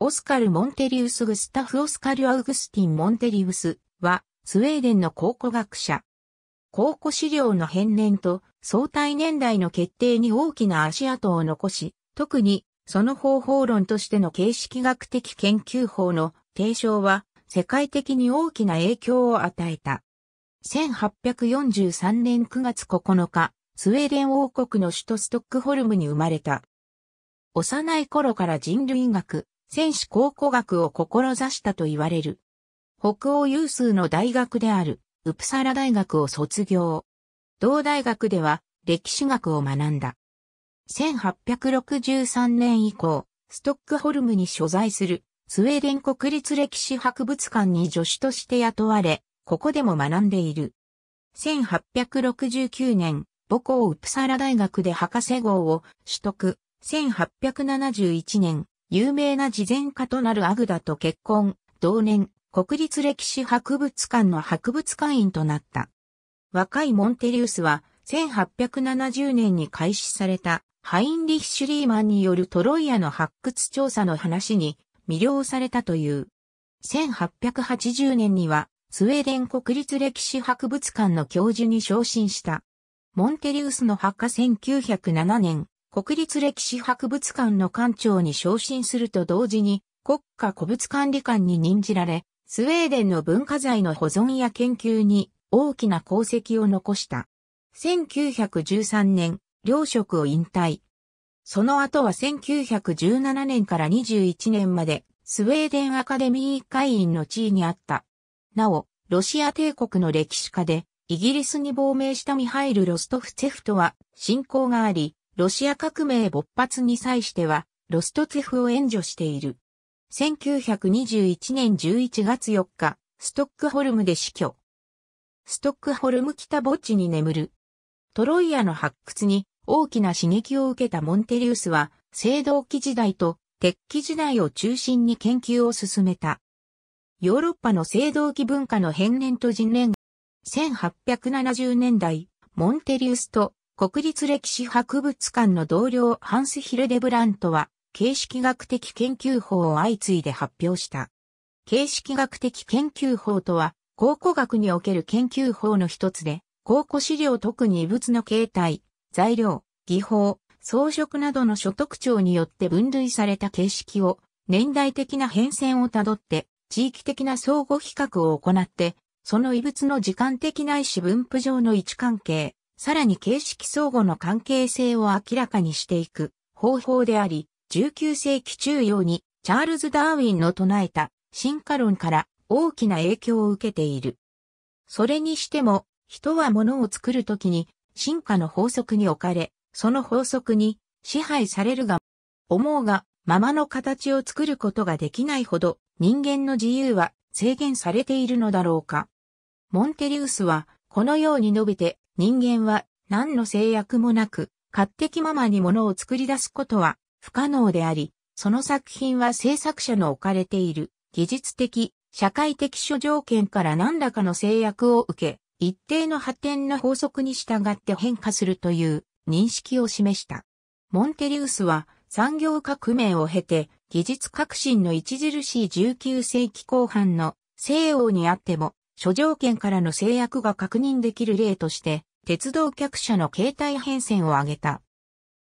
オスカル・モンテリウス・グスタフ・オスカル・アウグスティン・モンテリウスは、スウェーデンの考古学者。考古資料の変年と相対年代の決定に大きな足跡を残し、特にその方法論としての形式学的研究法の提唱は世界的に大きな影響を与えた。1843年9月9日、スウェーデン王国の首都ストックホルムに生まれた。幼い頃から人類学、戦士考古学を志したと言われる。北欧有数の大学である、ウプサラ大学を卒業。同大学では、歴史学を学んだ。1863年以降、ストックホルムに所在する、スウェーデン国立歴史博物館に助手として雇われ、ここでも学んでいる。1869年、母校ウプサラ大学で博士号を取得。1871年、有名な慈善家となるアグダと結婚、同年、国立歴史博物館の博物館員となった。若いモンテリウスは、1870年に開始された、ハインリッシュリーマンによるトロイアの発掘調査の話に魅了されたという。1880年には、スウェーデン国立歴史博物館の教授に昇進した。モンテリウスの墓1907年、国立歴史博物館の館長に昇進すると同時に、国家古物管理官に任じられ、スウェーデンの文化財の保存や研究に大きな功績を残した。1913年、両職を引退。その後は1917年から21年まで、スウェーデンアカデミー会員の地位にあった。なお、ロシア帝国の歴史家で、イギリスに亡命したミハイル・ロストフツェフとは、親交があり、ロシア革命勃発に際しては、ロストツェフを援助している。1921年11月4日、ストックホルムで死去。ストックホルム北墓地に眠る。トロイアの発掘に大きな刺激を受けたモンテリウスは、青銅器時代と鉄器時代を中心に研究を進めた。ヨーロッパの青銅器文化の変年と人年。1870年代、モンテリウスと国立歴史博物館の同僚ハンス・ヒルデブラントは、形式学的研究法を相次いで発表した。形式学的研究法とは、考古学における研究法の一つで、考古資料特に遺物の形態、材料、技法、装飾などの所得徴によって分類された形式を、年代的な変遷をたどって、地域的な相互比較を行って、その遺物の時間的ないし分布上の位置関係、さらに形式相互の関係性を明らかにしていく方法であり、19世紀中央にチャールズ・ダーウィンの唱えた進化論から大きな影響を受けている。それにしても、人は物を作るときに進化の法則に置かれ、その法則に支配されるが、思うがままの形を作ることができないほど人間の自由は制限されているのだろうか。モンテリウスはこのように述べて人間は何の制約もなく、勝手気ままに物を作り出すことは不可能であり、その作品は制作者の置かれている技術的、社会的諸条件から何らかの制約を受け、一定の発展の法則に従って変化するという認識を示した。モンテリウスは産業革命を経て技術革新の著しい19世紀後半の西洋にあっても諸条件からの制約が確認できる例として、鉄道客車の形態変遷を挙げた。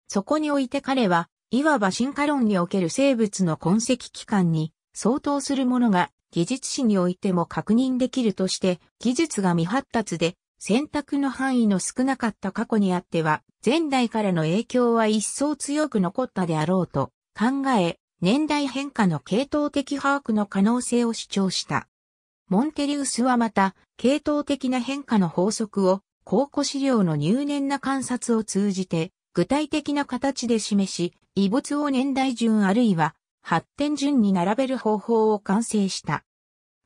そこにおいて彼は、いわば進化論における生物の痕跡期間に相当するものが技術史においても確認できるとして、技術が未発達で選択の範囲の少なかった過去にあっては、前代からの影響は一層強く残ったであろうと考え、年代変化の系統的把握の可能性を主張した。モンテリウスはまた、系統的な変化の法則を、考古資料の入念な観察を通じて、具体的な形で示し、遺物を年代順あるいは発展順に並べる方法を完成した。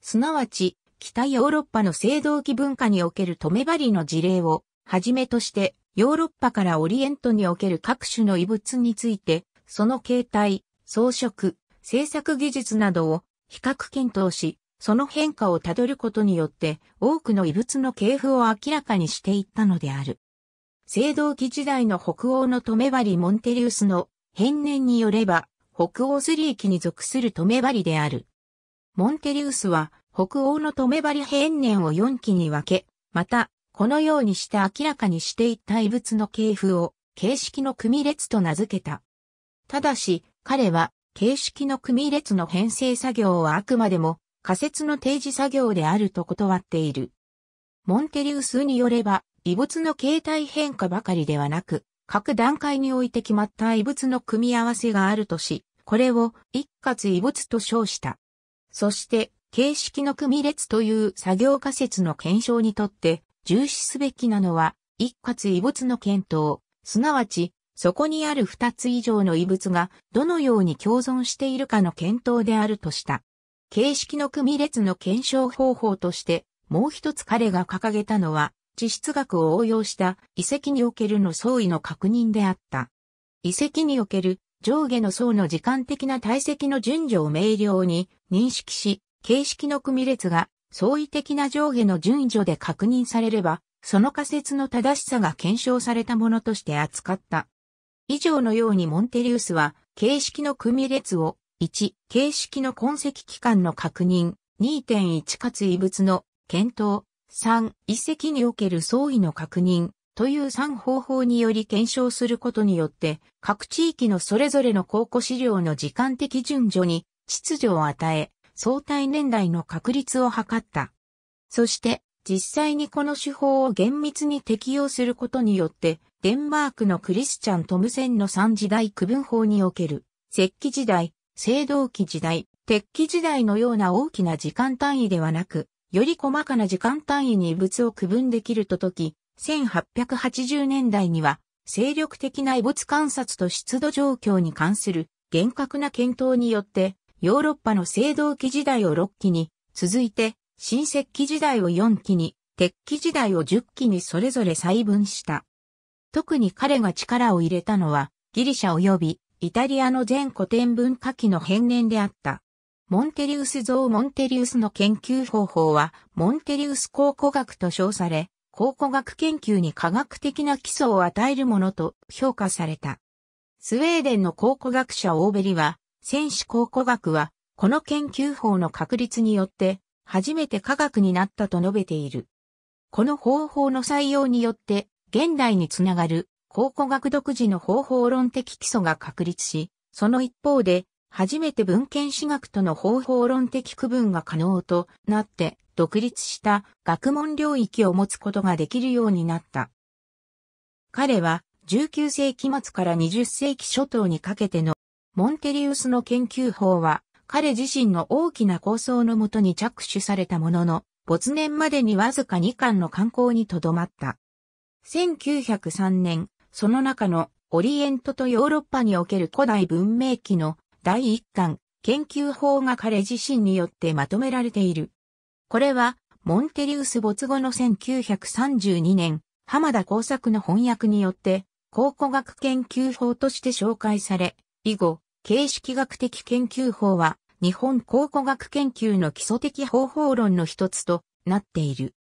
すなわち、北ヨーロッパの青銅器文化における留め針の事例を、はじめとして、ヨーロッパからオリエントにおける各種の遺物について、その形態、装飾、制作技術などを比較検討し、その変化をたどることによって多くの遺物の系譜を明らかにしていったのである。青銅器時代の北欧の留め針モンテリウスの変年によれば北欧スリー期に属する留め針である。モンテリウスは北欧の留め針変年を4期に分け、またこのようにして明らかにしていった遺物の系譜を形式の組列と名付けた。ただし彼は形式の組列の編成作業はあくまでも仮説の提示作業であると断っている。モンテリウスによれば、異物の形態変化ばかりではなく、各段階において決まった異物の組み合わせがあるとし、これを一括異物と称した。そして、形式の組列という作業仮説の検証にとって重視すべきなのは、一括異物の検討、すなわち、そこにある二つ以上の異物がどのように共存しているかの検討であるとした。形式の組列の検証方法として、もう一つ彼が掲げたのは、地質学を応用した遺跡におけるの相違の確認であった。遺跡における上下の層の時間的な体積の順序を明瞭に認識し、形式の組列が相違的な上下の順序で確認されれば、その仮説の正しさが検証されたものとして扱った。以上のようにモンテリウスは形式の組列を1、形式の痕跡期間の確認。2.1かつ異物の検討。3、遺跡における相違の確認。という3方法により検証することによって、各地域のそれぞれの考古資料の時間的順序に秩序を与え、相対年代の確率を図った。そして、実際にこの手法を厳密に適用することによって、デンマークのクリスチャン・トムセンの3時代区分法における、石器時代、青銅器時代、鉄器時代のような大きな時間単位ではなく、より細かな時間単位に異物を区分できるととき、1880年代には、精力的な異物観察と湿度状況に関する厳格な検討によって、ヨーロッパの青銅器時代を6期に、続いて、新石器時代を4期に、鉄器時代を10期にそれぞれ細分した。特に彼が力を入れたのは、ギリシャ及びイタリアの全古典文化期の変年であった。モンテリウス像モンテリウスの研究方法は、モンテリウス考古学と称され、考古学研究に科学的な基礎を与えるものと評価された。スウェーデンの考古学者オーベリは、戦士考古学は、この研究法の確立によって、初めて科学になったと述べている。この方法の採用によって、現代につながる考古学独自の方法論的基礎が確立し、その一方で、初めて文献史学との方法論的区分が可能となって、独立した学問領域を持つことができるようになった。彼は、19世紀末から20世紀初頭にかけてのモンテリウスの研究法は、彼自身の大きな構想のもとに着手されたものの、没年までにわずか2巻の刊行にとどまった。1903年、その中のオリエントとヨーロッパにおける古代文明期の第一巻研究法が彼自身によってまとめられている。これはモンテリウス没後の1932年、浜田工作の翻訳によって考古学研究法として紹介され、以後、形式学的研究法は日本考古学研究の基礎的方法論の一つとなっている。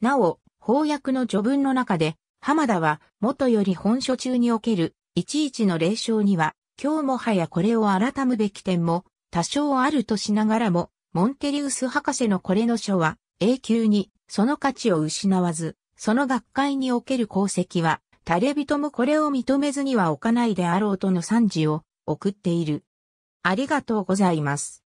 なお、翻訳の序文の中で、浜田は、元より本書中における、いちいちの霊障には、今日もはやこれを改むべき点も、多少あるとしながらも、モンテリウス博士のこれの書は、永久に、その価値を失わず、その学会における功績は、誰人もこれを認めずには置かないであろうとの賛辞を送っている。ありがとうございます。